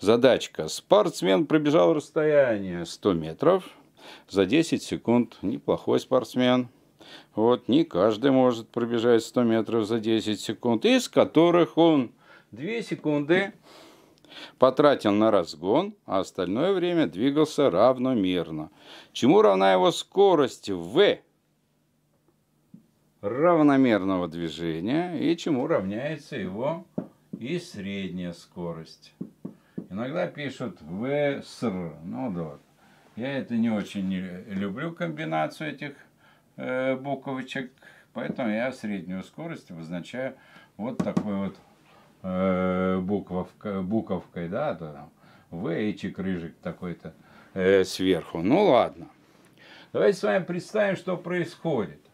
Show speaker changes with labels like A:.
A: Задачка. Спортсмен пробежал расстояние 100 метров за 10 секунд. Неплохой спортсмен. Вот, не каждый может пробежать 100 метров за 10 секунд, из которых он 2 секунды потратил на разгон, а остальное время двигался равномерно. Чему равна его скорость V равномерного движения и чему равняется его и средняя скорость. Иногда пишут ВСР. Ну вот. Я это не очень люблю, комбинацию этих э, буковочек. Поэтому я среднюю скорость обозначаю вот такой вот э, буковка, буковкой. Да, там, В, эйчик, рыжик такой-то э, сверху. Ну ладно. Давайте с вами представим, что происходит.